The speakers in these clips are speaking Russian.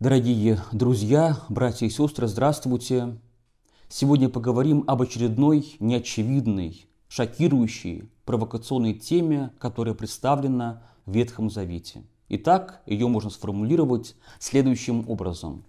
Дорогие друзья, братья и сестры, здравствуйте! Сегодня поговорим об очередной неочевидной, шокирующей, провокационной теме, которая представлена в Ветхом Завете. Итак, ее можно сформулировать следующим образом.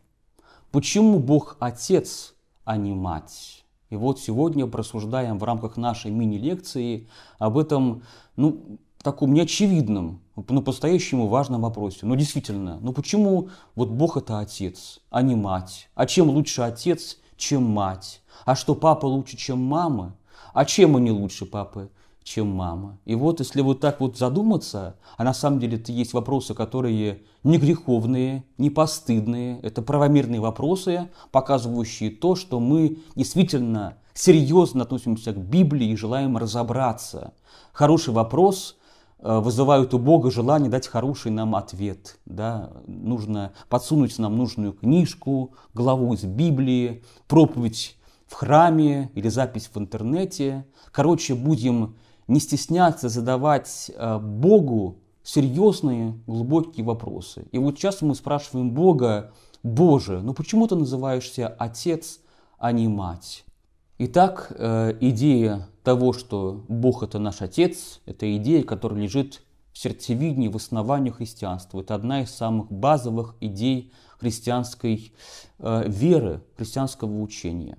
Почему Бог Отец, а не Мать? И вот сегодня просуждаем в рамках нашей мини-лекции об этом, ну, таком неочевидном, но по-настоящему важном вопросе. Ну, действительно, ну почему вот Бог – это отец, а не мать? А чем лучше отец, чем мать? А что папа лучше, чем мама? А чем они лучше папы, чем мама? И вот если вот так вот задуматься, а на самом деле это есть вопросы, которые не греховные, не постыдные, это правомерные вопросы, показывающие то, что мы действительно серьезно относимся к Библии и желаем разобраться. Хороший вопрос – Э, вызывают у Бога желание дать хороший нам ответ. Да? Нужно подсунуть нам нужную книжку, главу из Библии, проповедь в храме или запись в интернете. Короче, будем не стесняться задавать э, Богу серьезные, глубокие вопросы. И вот часто мы спрашиваем Бога, Боже, ну почему ты называешься отец, а не мать? Итак, э, идея того, что Бог – это наш Отец, это идея, которая лежит в сердцевине, в основании христианства. Это одна из самых базовых идей христианской э, веры, христианского учения.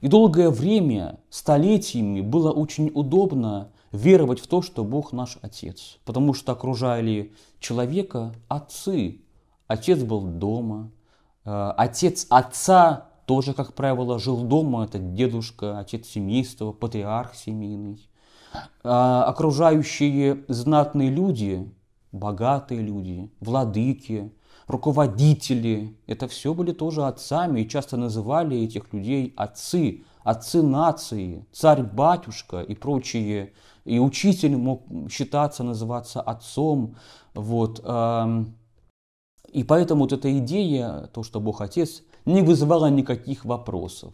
И долгое время, столетиями было очень удобно веровать в то, что Бог наш Отец, потому что окружали человека отцы. Отец был дома, э, отец отца тоже, как правило, жил дома. Это дедушка, отец семейства, патриарх семейный. А, окружающие знатные люди, богатые люди, владыки, руководители, это все были тоже отцами, и часто называли этих людей отцы, отцы нации, царь-батюшка и прочие. И учитель мог считаться, называться отцом. Вот. И поэтому вот эта идея, то, что Бог Отец, не вызывало никаких вопросов.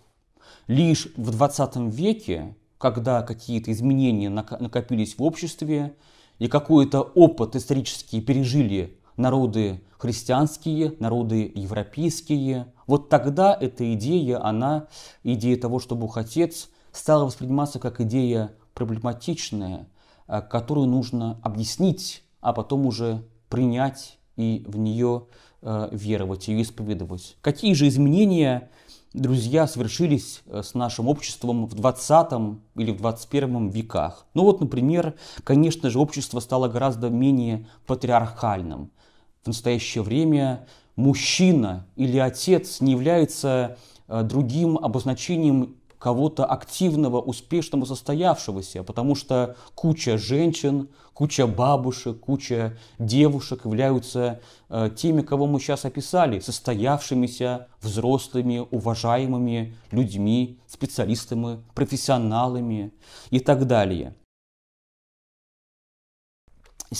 Лишь в 20 веке, когда какие-то изменения накопились в обществе и какой-то опыт исторический пережили народы христианские, народы европейские, вот тогда эта идея, она, идея того, что Бог Отец, стала восприниматься как идея проблематичная, а, которую нужно объяснить, а потом уже принять и в нее э, веровать, ее исповедовать. Какие же изменения, друзья, совершились э, с нашим обществом в 20 или в 21 веках? Ну вот, например, конечно же, общество стало гораздо менее патриархальным. В настоящее время мужчина или отец не является э, другим обозначением кого-то активного, успешного, состоявшегося, потому что куча женщин, куча бабушек, куча девушек являются э, теми, кого мы сейчас описали, состоявшимися, взрослыми, уважаемыми людьми, специалистами, профессионалами и так далее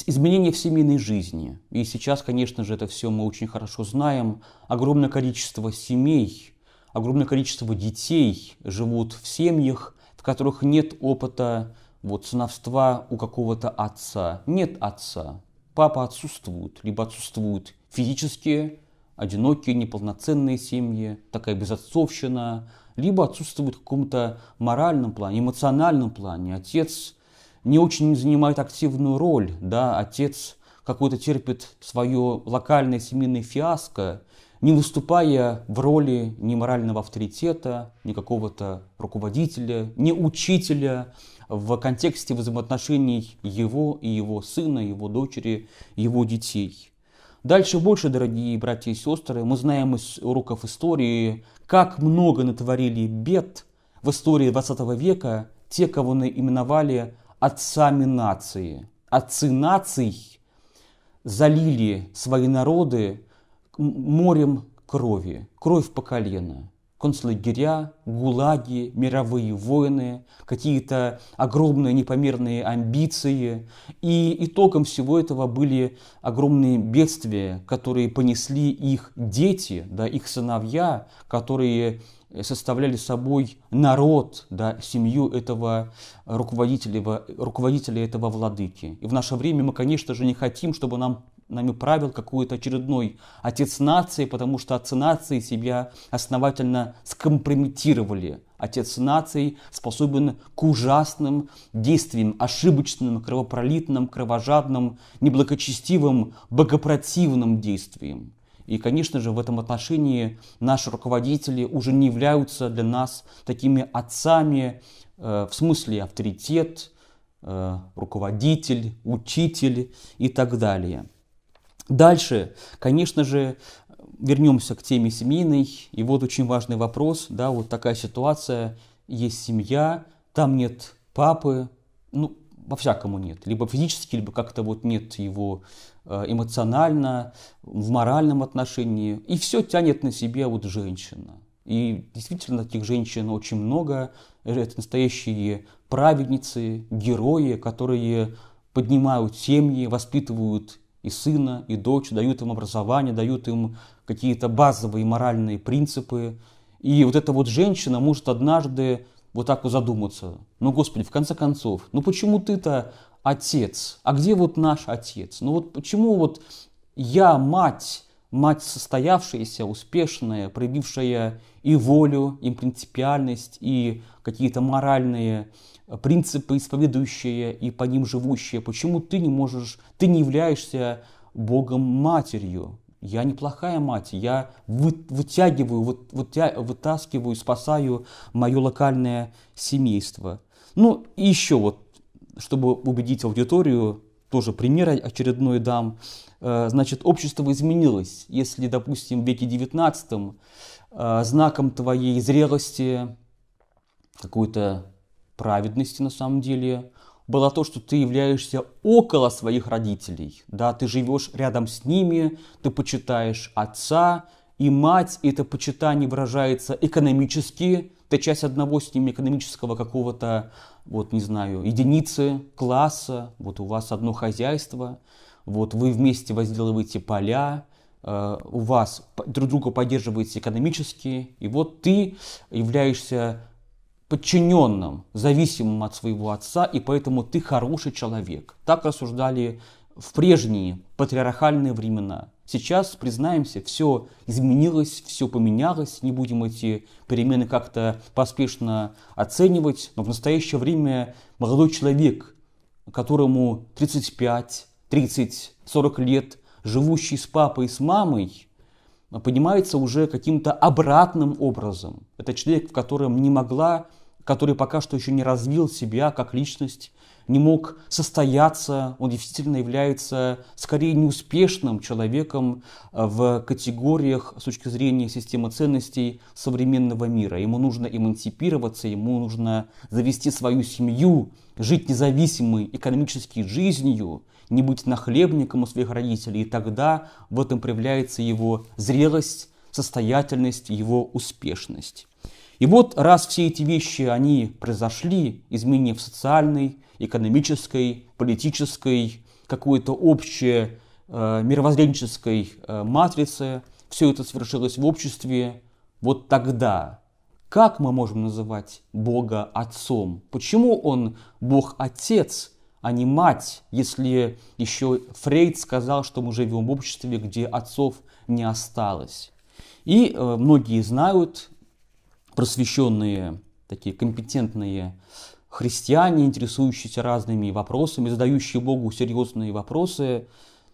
изменения в семейной жизни. И сейчас, конечно же, это все мы очень хорошо знаем. Огромное количество семей огромное количество детей живут в семьях, в которых нет опыта вот, сыновства у какого-то отца. Нет отца. Папа отсутствует, либо отсутствуют физически, одинокие, неполноценные семьи, такая безотцовщина, либо отсутствует в каком-то моральном плане, эмоциональном плане. Отец не очень занимает активную роль, да, отец какой-то терпит свое локальное семейное фиаско, не выступая в роли ни морального авторитета, ни какого-то руководителя, ни учителя в контексте взаимоотношений его и его сына, его дочери, его детей. Дальше больше, дорогие братья и сестры, мы знаем из уроков истории, как много натворили бед в истории 20 века те, кого мы именовали отцами нации. Отцы наций залили свои народы морем крови, кровь по колено, концлагеря, гулаги, мировые войны, какие-то огромные непомерные амбиции. И итогом всего этого были огромные бедствия, которые понесли их дети, да, их сыновья, которые э, составляли собой народ, да, семью этого руководителя, руководителя этого владыки. И в наше время мы, конечно же, не хотим, чтобы нам нами правил какой-то очередной отец нации, потому что отцы нации себя основательно скомпрометировали. Отец нации способен к ужасным действиям, ошибочным, кровопролитным, кровожадным, неблагочестивым, богопротивным действиям. И, конечно же, в этом отношении наши руководители уже не являются для нас такими отцами, э, в смысле авторитет, э, руководитель, учитель и так далее. Дальше, конечно же, вернемся к теме семейной. И вот очень важный вопрос, да, вот такая ситуация, есть семья, там нет папы, ну, по-всякому нет. Либо физически, либо как-то вот нет его э, эмоционально, в моральном отношении. И все тянет на себе вот женщина. И действительно таких женщин очень много. Это настоящие праведницы, герои, которые поднимают семьи, воспитывают и сына, и дочь, дают им образование, дают им какие-то базовые моральные принципы. И вот эта вот женщина может однажды вот так вот задуматься. Ну, Господи, в конце концов, ну почему ты-то отец? А где вот наш отец? Ну вот почему вот я мать, мать состоявшаяся, успешная, проявившая и волю, и принципиальность, и какие-то моральные принципы исповедующие и по ним живущие? Почему ты не можешь, ты не являешься Богом матерью? Я неплохая мать, я вы, вытягиваю, вы, вытя, вытаскиваю, спасаю мое локальное семейство. Ну и еще вот, чтобы убедить аудиторию, тоже пример очередной дам. Э, значит, общество изменилось. Если, допустим, в веке XIX э, знаком твоей зрелости, какой-то праведности на самом деле была то, что ты являешься около своих родителей, да, ты живешь рядом с ними, ты почитаешь отца и мать, и это почитание выражается экономически, ты часть одного с ними экономического какого-то, вот не знаю, единицы, класса, вот у вас одно хозяйство, вот вы вместе возделываете поля, э, у вас друг друга поддерживаете экономически, и вот ты являешься подчиненным, зависимым от своего отца, и поэтому ты хороший человек. Так рассуждали в прежние патриархальные времена. Сейчас, признаемся, все изменилось, все поменялось, не будем эти перемены как-то поспешно оценивать, но в настоящее время молодой человек, которому 35, 30, 40 лет, живущий с папой и с мамой, понимается уже каким-то обратным образом. Это человек, в котором не могла который пока что еще не развил себя как личность, не мог состояться, он действительно является скорее неуспешным человеком э, в категориях с точки зрения системы ценностей современного мира. Ему нужно эмансипироваться, ему нужно завести свою семью, жить независимой экономической жизнью, не быть нахлебником у своих родителей, и тогда в этом проявляется его зрелость, состоятельность, его успешность. И вот раз все эти вещи, они произошли, изменения в социальной, экономической, политической, какой-то общей э, мировоззренческой э, матрице, все это совершилось в обществе, вот тогда как мы можем называть Бога Отцом? Почему Он Бог Отец, а не Мать, если еще Фрейд сказал, что мы живем в обществе, где отцов не осталось? И э, многие знают, просвещенные, такие компетентные христиане, интересующиеся разными вопросами, задающие Богу серьезные вопросы.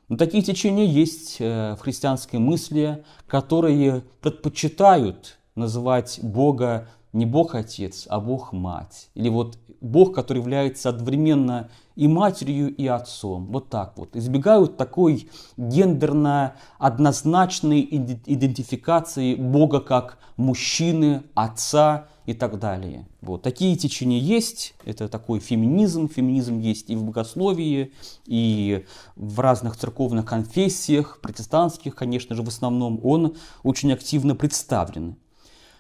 Но такие течения есть э, в христианской мысли, которые предпочитают называть Бога не Бог Отец, а Бог Мать. Или вот Бог, который является одновременно и матерью, и отцом. Вот так вот. Избегают такой гендерно однозначной идентификации Бога как мужчины, отца и так далее. Вот. Такие течения есть, это такой феминизм, феминизм есть и в богословии, и в разных церковных конфессиях, протестантских, конечно же, в основном он очень активно представлен.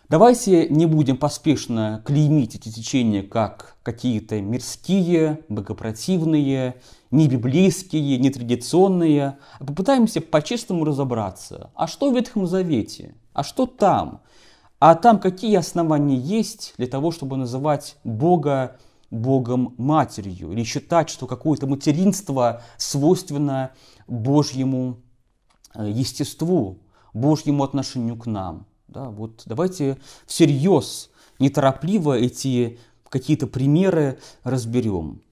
Давайте не будем поспешно клеймить эти течения как какие-то мирские, богопротивные, не библейские, не традиционные, а попытаемся по-честному разобраться, а что в Ветхом Завете, а что там, а там какие основания есть для того, чтобы называть Бога Богом Матерью, или считать, что какое-то материнство свойственно Божьему э, естеству, Божьему отношению к нам – да, вот давайте всерьез, неторопливо эти какие-то примеры разберем.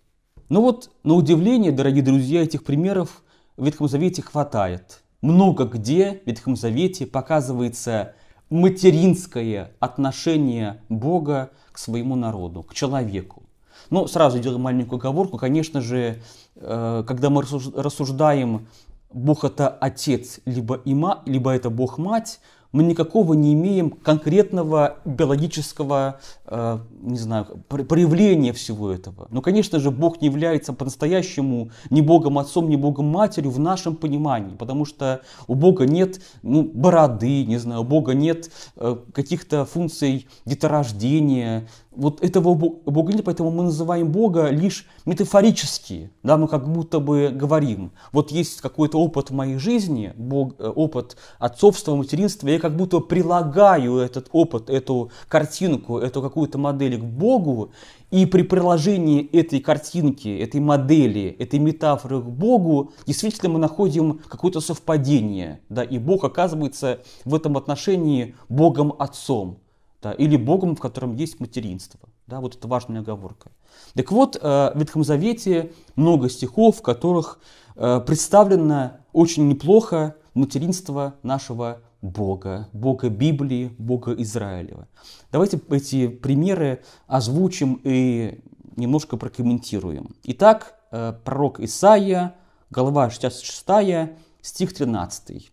Но ну вот, на удивление, дорогие друзья, этих примеров в Ветхом Завете хватает. Много где в Ветхом Завете показывается материнское отношение Бога к своему народу, к человеку. Но ну, сразу делаю маленькую оговорку. Конечно же, э, когда мы рассуждаем, Бог это отец, либо, има, либо это Бог мать, мы никакого не имеем конкретного биологического, э, не знаю, проявления всего этого. Но, конечно же, Бог не является по-настоящему ни Богом Отцом, ни Богом Матерью в нашем понимании, потому что у Бога нет ну, бороды, не знаю, у Бога нет э, каких-то функций деторождения. Вот этого у Бога нет, поэтому мы называем Бога лишь метафорически, да, мы ну, как будто бы говорим, вот есть какой-то опыт в моей жизни, Бог, э, опыт отцовства, материнства, я как будто прилагаю этот опыт, эту картинку, эту какую-то модель к Богу, и при приложении этой картинки, этой модели, этой метафоры к Богу, действительно мы находим какое-то совпадение, да, и Бог оказывается в этом отношении Богом Отцом, да, или Богом, в котором есть материнство. Да, вот это важная оговорка. Так вот, э, в Ветхом Завете много стихов, в которых э, представлено очень неплохо материнство нашего Бога, Бога Библии, Бога Израилева. Давайте эти примеры озвучим и немножко прокомментируем. Итак, э, пророк Исаия, глава 66, стих 13.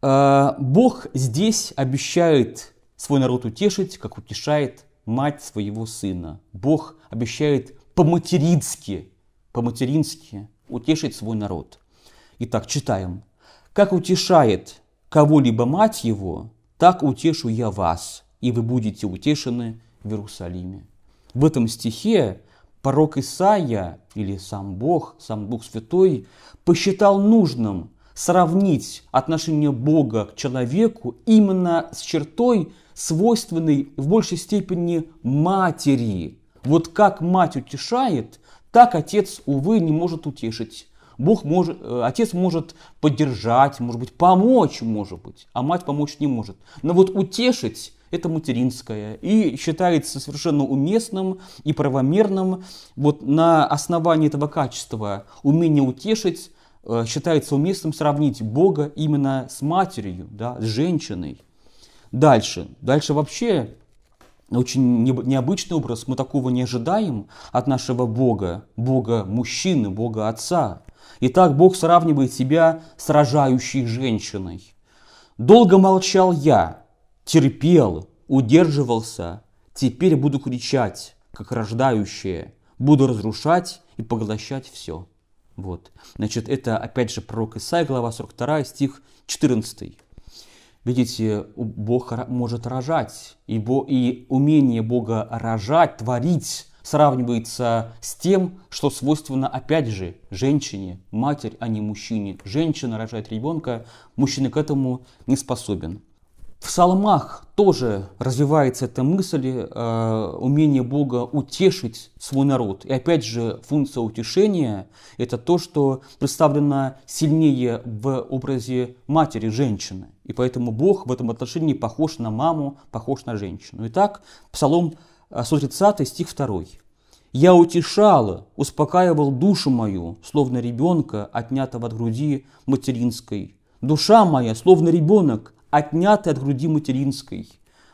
«Э, Бог здесь обещает свой народ утешить, как утешает мать своего сына. Бог обещает по-матерински, по-матерински утешить свой народ. Итак, читаем. «Как утешает кого-либо мать его, так утешу я вас, и вы будете утешены в Иерусалиме. В этом стихе пророк Исаия, или сам Бог, сам Дух Святой, посчитал нужным сравнить отношение Бога к человеку именно с чертой, свойственной в большей степени матери. Вот как мать утешает, так отец, увы, не может утешить. Бог может, э, отец может поддержать, может быть, помочь, может быть, а мать помочь не может. Но вот утешить это материнское и считается совершенно уместным и правомерным. Вот на основании этого качества умение утешить э, считается уместным сравнить Бога именно с матерью, да, с женщиной. Дальше. Дальше вообще очень необычный образ, мы такого не ожидаем от нашего Бога, Бога мужчины, Бога отца. Итак, Бог сравнивает себя с рожающей женщиной. «Долго молчал я, терпел, удерживался, теперь буду кричать, как рождающее, буду разрушать и поглощать все». Вот. Значит, это опять же пророк Исаия, глава 42, стих 14. Видите, Бог может рожать, и, Бо, и умение Бога рожать, творить, сравнивается с тем, что свойственно опять же женщине, матери, а не мужчине. Женщина рожает ребенка, мужчина к этому не способен. В псалмах тоже развивается эта мысль, э, умение Бога утешить свой народ. И опять же, функция утешения – это то, что представлено сильнее в образе матери, женщины. И поэтому Бог в этом отношении похож на маму, похож на женщину. Итак, псалом 130 а, стих 2. «Я утешала, успокаивал душу мою, словно ребенка, отнятого от груди материнской. Душа моя, словно ребенок, отнятый от груди материнской».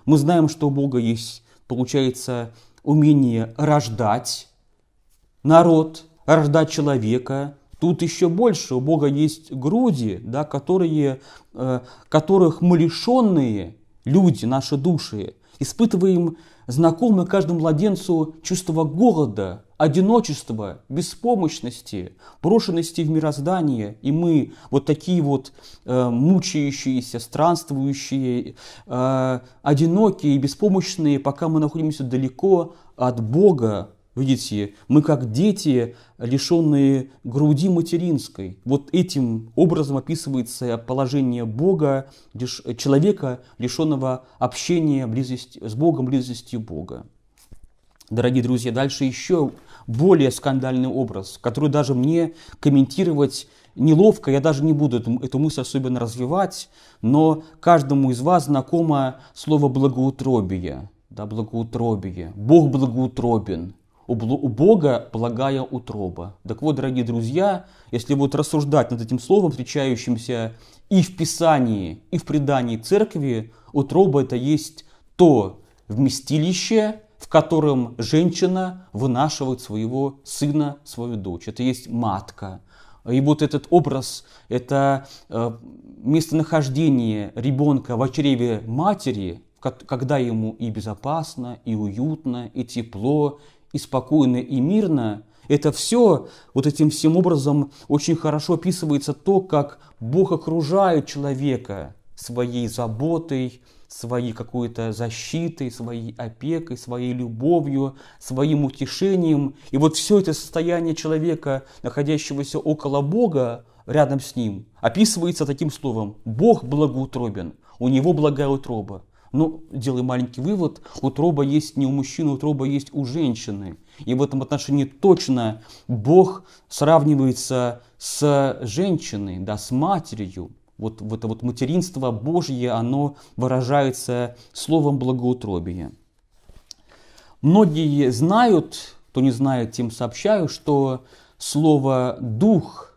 Мы знаем, что у Бога есть, получается, умение рождать народ, рождать человека. Тут еще больше. У Бога есть груди, да, которые, э, которых мы лишенные люди, наши души, испытываем знакомое каждому младенцу чувство голода, одиночества, беспомощности, брошенности в мироздание. И мы вот такие вот э, мучающиеся, странствующие, э, одинокие, беспомощные, пока мы находимся далеко от Бога, Видите, мы как дети, лишенные груди материнской. Вот этим образом описывается положение Бога, человека, лишенного общения близости с Богом, близости Бога. Дорогие друзья, дальше еще более скандальный образ, который даже мне комментировать неловко, я даже не буду эту, эту мысль особенно развивать, но каждому из вас знакомо слово «благоутробие». Да, благоутробие. Бог благоутробен у Бога благая утроба. Так вот, дорогие друзья, если вот рассуждать над этим словом, встречающимся и в Писании, и в предании церкви, утроба это есть то вместилище, в котором женщина вынашивает своего сына, свою дочь. Это есть матка. И вот этот образ, это э, местонахождение ребенка в чреве матери, когда ему и безопасно, и уютно, и тепло, и спокойно, и мирно, это все вот этим всем образом очень хорошо описывается то, как Бог окружает человека своей заботой, своей какой-то защитой, своей опекой, своей любовью, своим утешением. И вот все это состояние человека, находящегося около Бога, рядом с ним, описывается таким словом «Бог благоутробен, у него благая утроба». Но «Ну, делаем маленький вывод, утроба есть не у мужчины, утроба есть у женщины. И в этом отношении точно Бог сравнивается с женщиной, да, с матерью. Вот, вот это вот материнство Божье, оно выражается словом благоутробия. Многие знают, кто не знает, тем сообщаю, что слово «дух»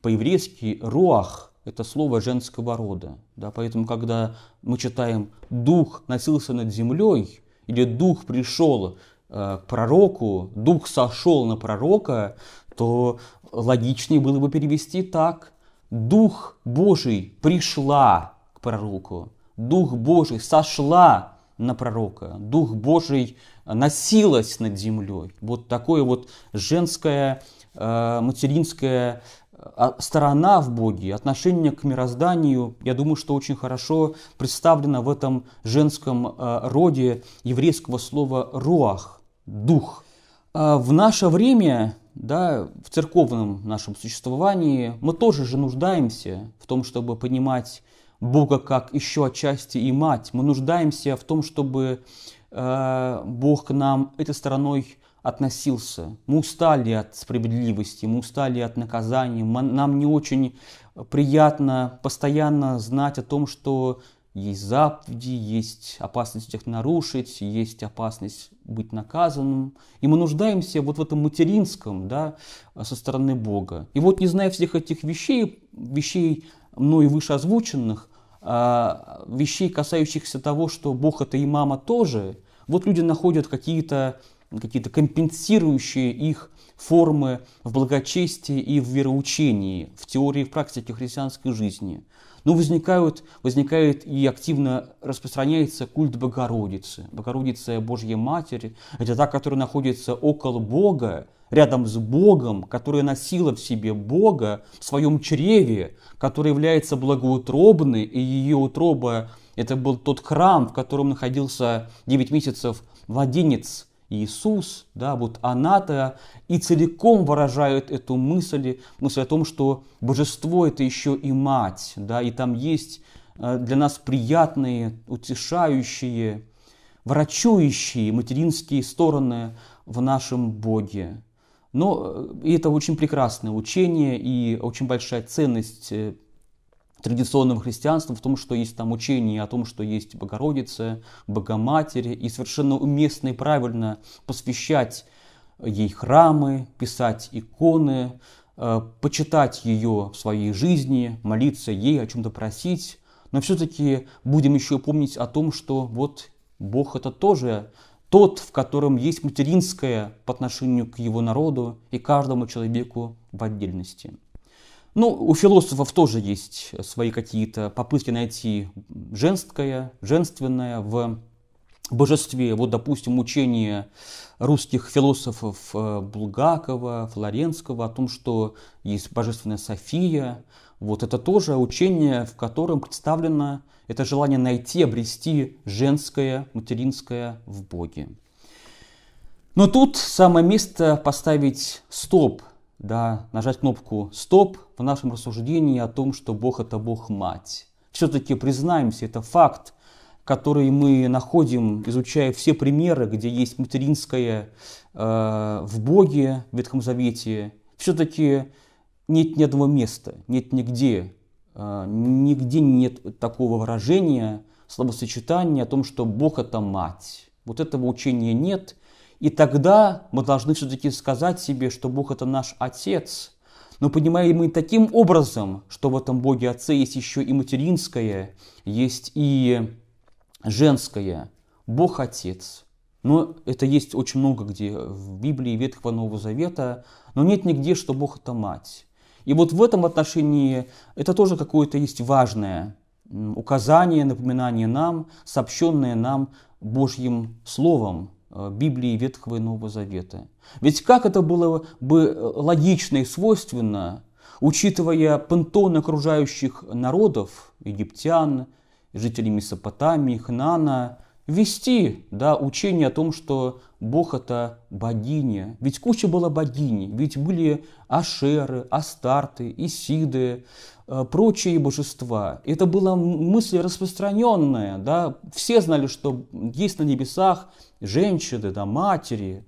по-еврейски «руах» это слово женского рода. Да? Поэтому, когда мы читаем «дух носился над землей» или «дух пришел э, к пророку», «дух сошел на пророка», то логичнее было бы перевести так. «Дух Божий пришла к пророку», «дух Божий сошла на пророка», «дух Божий носилась над землей». Вот такое вот женское э, материнское а, сторона в Боге, отношение к мирозданию, я думаю, что очень хорошо представлено в этом женском а, роде еврейского слова «руах» – «дух». А в наше время, да, в церковном нашем существовании, мы тоже же нуждаемся в том, чтобы понимать Бога как еще отчасти и мать. Мы нуждаемся в том, чтобы Бог к нам этой стороной относился. Мы устали от справедливости, мы устали от наказания. Нам не очень приятно постоянно знать о том, что есть заповеди, есть опасность их нарушить, есть опасность быть наказанным. И мы нуждаемся вот в этом материнском да, со стороны Бога. И вот не зная всех этих вещей, вещей мной выше озвученных, а, вещей, касающихся того, что Бог это и мама тоже, вот люди находят какие-то какие-то компенсирующие их формы в благочестии и в вероучении, в теории и в практике христианской жизни. Но ну, возникают, возникает и активно распространяется культ Богородицы. Богородица Божья Матери – это та, которая находится около Бога, рядом с Богом, которая носила в себе Бога в своем чреве, который является благоутробной, и ее утроба – это был тот храм, в котором находился 9 месяцев младенец, Иисус, да, вот Аната, и целиком выражают эту мысль, мысль о том, что божество – это еще и мать, да, и там есть э, для нас приятные, утешающие, врачующие материнские стороны в нашем Боге. Но э, это очень прекрасное учение и очень большая ценность э, традиционным христианством в том, что есть там учение о том, что есть Богородица, Богоматери, и совершенно уместно и правильно посвящать ей храмы, писать иконы, э, почитать ее в своей жизни, молиться ей, о чем-то просить. Но все-таки будем еще помнить о том, что вот Бог это тоже тот, в котором есть материнское по отношению к его народу и каждому человеку в отдельности. Ну, у философов тоже есть свои какие-то попытки найти женское, женственное в божестве. Вот, допустим, учение русских философов э, Булгакова, Флоренского о том, что есть божественная София. Вот это тоже учение, в котором представлено это желание найти, обрести женское, материнское в Боге. Но тут самое место поставить стоп да, нажать кнопку «Стоп» в нашем рассуждении о том, что Бог – это Бог-Мать. Все-таки признаемся, это факт, который мы находим, изучая все примеры, где есть материнское э, в Боге, в Ветхом Завете. Все-таки нет ни одного места, нет нигде, э, нигде нет такого выражения, словосочетания о том, что Бог – это Мать. Вот этого учения нет, и тогда мы должны все-таки сказать себе, что Бог это наш Отец. Но понимаем мы таким образом, что в этом Боге Отце есть еще и материнское, есть и женское. Бог Отец. Но это есть очень много где в Библии Ветхого Нового Завета, но нет нигде, что Бог это мать. И вот в этом отношении это тоже какое-то есть важное указание, напоминание нам, сообщенное нам Божьим Словом, Э, Библии Ветхого и Нового Завета. Ведь как это было бы э, логично и свойственно, учитывая пантон окружающих народов, египтян, жителей Месопотамии, Хнана, вести да, учение о том, что Бог это богиня. Ведь куча была богини, ведь были Ашеры, Астарты, Исиды, э, прочие божества. Это была мысль распространенная. Да? Все знали, что есть на небесах женщины, да, матери,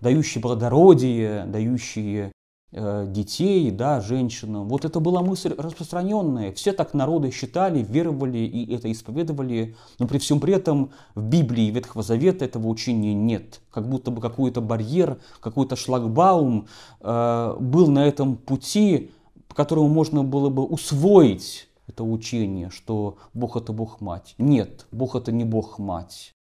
дающие плодородие, дающие Э, детей, да, женщинам. Вот это была мысль распространенная. Все так народы считали, веровали и это исповедовали. Но при всем при этом в Библии Ветхого Завета этого учения нет. Как будто бы какой-то барьер, какой-то шлагбаум э, был на этом пути, по которому можно было бы усвоить это учение, что Бог это Бог-Мать. Нет, Бог это не Бог-Мать.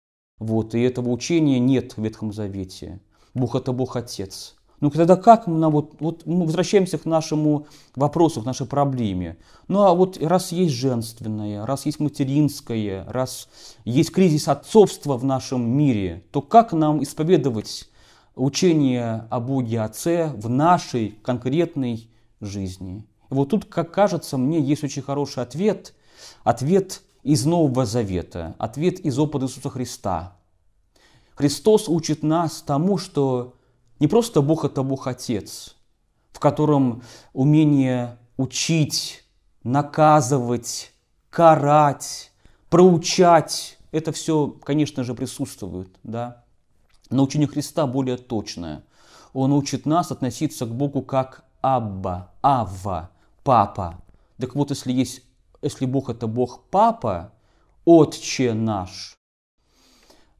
Вот, и этого учения нет в Ветхом Завете. Бог это Бог-Отец ну тогда как нам вот, вот мы возвращаемся к нашему вопросу, к нашей проблеме. Ну а вот раз есть женственное, раз есть материнское, раз есть кризис отцовства в нашем мире, то как нам исповедовать учение о Боге Отце в нашей конкретной жизни? И вот тут, как кажется, мне есть очень хороший ответ. Ответ из Нового Завета, ответ из опыта Иисуса Христа. Христос учит нас тому, что не просто Бог – это Бог Отец, в котором умение учить, наказывать, карать, проучать – это все, конечно же, присутствует. Да? Но учение Христа более точное. Он учит нас относиться к Богу как Абба, Ава, Папа. Так вот, если, есть, если Бог – это Бог Папа, Отче наш,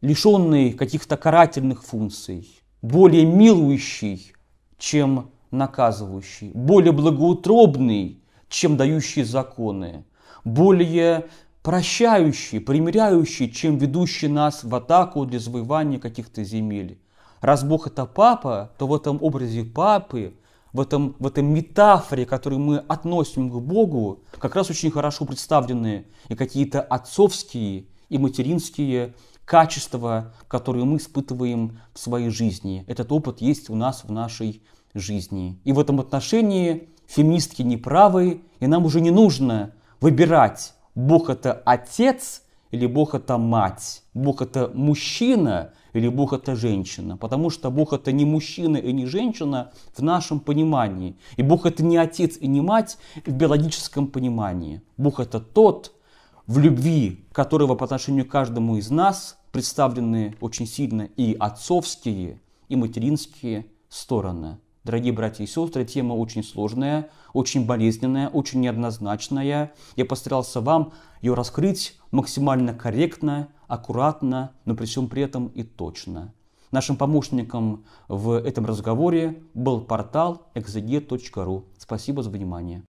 лишенный каких-то карательных функций – более милующий, чем наказывающий, более благоутробный, чем дающий законы, более прощающий, примиряющий, чем ведущий нас в атаку для завоевания каких-то земель. Раз Бог это папа, то в этом образе папы, в этом, в этой метафоре, которую мы относим к Богу, как раз очень хорошо представлены и какие-то отцовские и материнские качества, которые мы испытываем в своей жизни. Этот опыт есть у нас в нашей жизни. И в этом отношении феминистки не правы, и нам уже не нужно выбирать, Бог это отец или Бог это мать, Бог это мужчина или Бог это женщина, потому что Бог это не мужчина и не женщина в нашем понимании, и Бог это не отец и не мать в биологическом понимании. Бог это тот, в любви, которого по отношению к каждому из нас представлены очень сильно и отцовские, и материнские стороны. Дорогие братья и сестры, тема очень сложная, очень болезненная, очень неоднозначная. Я постарался вам ее раскрыть максимально корректно, аккуратно, но при всем при этом и точно. Нашим помощником в этом разговоре был портал exeget.ru. Спасибо за внимание.